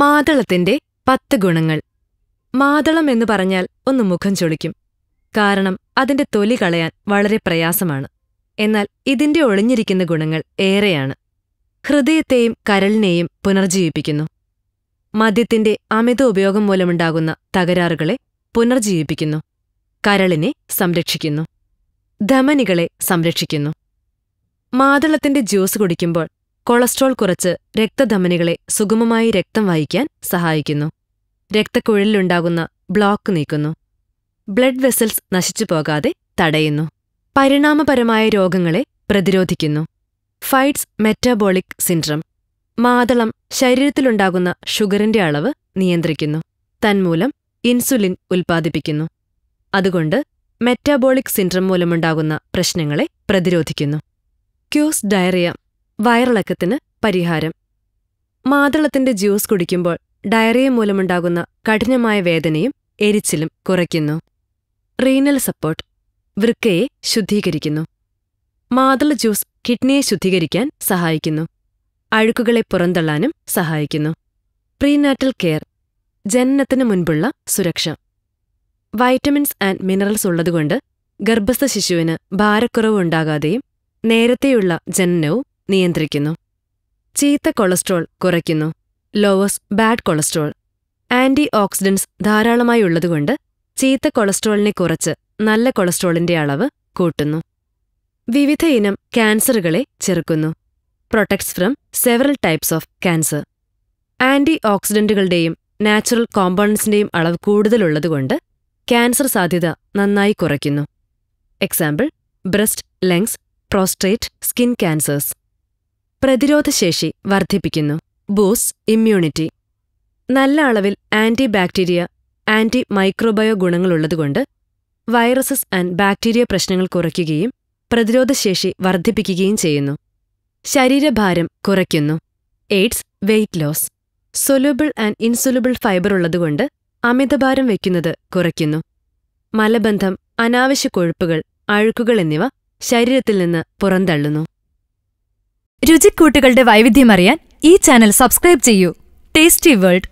മാതളത്തിന്റെ പത്ത് ഗുണങ്ങൾ മാതളം എന്ന് പറഞ്ഞാൽ ഒന്ന് മുഖം ചൊളിക്കും കാരണം അതിന്റെ തൊലി കളയാൻ വളരെ പ്രയാസമാണ് എന്നാൽ ഇതിന്റെ ഒളിഞ്ഞിരിക്കുന്ന ഗുണങ്ങൾ ഏറെയാണ് ഹൃദയത്തെയും കരളിനെയും പുനർജീവിപ്പിക്കുന്നു മദ്യത്തിന്റെ അമിത ഉപയോഗം മൂലമുണ്ടാകുന്ന തകരാറുകളെ പുനർജീവിപ്പിക്കുന്നു കരളിനെ സംരക്ഷിക്കുന്നു ധമനികളെ സംരക്ഷിക്കുന്നു മാതളത്തിന്റെ ജ്യൂസ് കുടിക്കുമ്പോൾ കൊളസ്ട്രോൾ കുറച്ച് രക്തധമനികളെ സുഗമമായി രക്തം വഹിക്കാൻ സഹായിക്കുന്നു രക്തക്കുഴലിലുണ്ടാകുന്ന ബ്ലോക്ക് നീക്കുന്നു ബ്ലഡ് വെസൽസ് നശിച്ചു പോകാതെ തടയുന്നു പരിണാമപരമായ രോഗങ്ങളെ പ്രതിരോധിക്കുന്നു ഫൈറ്റ്സ് മെറ്റാബോളിക് സിൻഡ്രം മാതളം ശരീരത്തിലുണ്ടാകുന്ന ഷുഗറിന്റെ അളവ് നിയന്ത്രിക്കുന്നു തന്മൂലം ഇൻസുലിൻ ഉൽപ്പാദിപ്പിക്കുന്നു അതുകൊണ്ട് മെറ്റാബോളിക് സിൻഡ്രം മൂലമുണ്ടാകുന്ന പ്രശ്നങ്ങളെ പ്രതിരോധിക്കുന്നു ക്യൂസ് ഡയറിയ വയറിളക്കത്തിന് പരിഹാരം മാതളത്തിന്റെ ജ്യൂസ് കുടിക്കുമ്പോൾ ഡയറിയ മൂലമുണ്ടാകുന്ന കഠിനമായ വേദനയും എരിച്ചിലും കുറയ്ക്കുന്നു റീനൽ സപ്പോർട്ട് വൃക്കയെ ശുദ്ധീകരിക്കുന്നു മാതള ജ്യൂസ് കിഡ്നിയെ ശുദ്ധീകരിക്കാൻ സഹായിക്കുന്നു അഴുക്കുകളെ പുറന്തള്ളാനും സഹായിക്കുന്നു പ്രീനാറ്റൽ കെയർ ജനനത്തിന് മുൻപുള്ള സുരക്ഷ വൈറ്റമിൻസ് ആൻഡ് മിനറൽസ് ഉള്ളതുകൊണ്ട് ഗർഭസ്ഥ ശിശുവിന് ഭാരക്കുറവ് ഉണ്ടാകാതെയും നേരത്തെയുള്ള ജനനവും നിയന്ത്രിക്കുന്നു ചീത്ത കൊളസ്ട്രോൾ കുറയ്ക്കുന്നു lowers bad cholesterol anti oxidants ധാരാളമായി ഉള്ളതുകൊണ്ട് ചീത്ത കൊളസ്ട്രോളിനെ കുറച്ച് നല്ല കൊളസ്ട്രോളിന്റെ അളവ് കൂട്ടുന്നു വിവിധ ഇനം ക്യാൻസറുകളെ ചെറുക്കുന്നു protects from several types of cancer anti ഓക്സിഡന്റുകളുടെയും നാച്ചുറൽ കോമ്പണൻസിന്റെയും അളവ് കൂടുതലുള്ളതുകൊണ്ട് ക്യാൻസർ സാധ്യത നന്നായി കുറയ്ക്കുന്നു example breast lungs prostate skin cancers പ്രതിരോധശേഷി വർദ്ധിപ്പിക്കുന്നു ബൂസ് ഇമ്മ്യൂണിറ്റി നല്ല അളവിൽ ആന്റി ബാക്ടീരിയ ആന്റി മൈക്രോബയോ ഗുണങ്ങളുള്ളതുകൊണ്ട് വൈറസസ് ആൻഡ് ബാക്ടീരിയ പ്രശ്നങ്ങൾ കുറയ്ക്കുകയും പ്രതിരോധശേഷി വർദ്ധിപ്പിക്കുകയും ചെയ്യുന്നു ശരീരഭാരം കുറയ്ക്കുന്നു aids weight loss soluble and insoluble fibre ഉള്ളതുകൊണ്ട് അമിതഭാരം വയ്ക്കുന്നത് കുറയ്ക്കുന്നു മലബന്ധം അനാവശ്യ കൊഴുപ്പുകൾ അഴുക്കുകൾ എന്നിവ ശരീരത്തിൽ നിന്ന് പുറന്തള്ളുന്നു രുചിക്കൂട്ടുകളുടെ വൈവിധ്യമറിയാൻ ഈ ചാനൽ സബ്സ്ക്രൈബ് ചെയ്യൂ ടേസ്റ്റി വേൾഡ്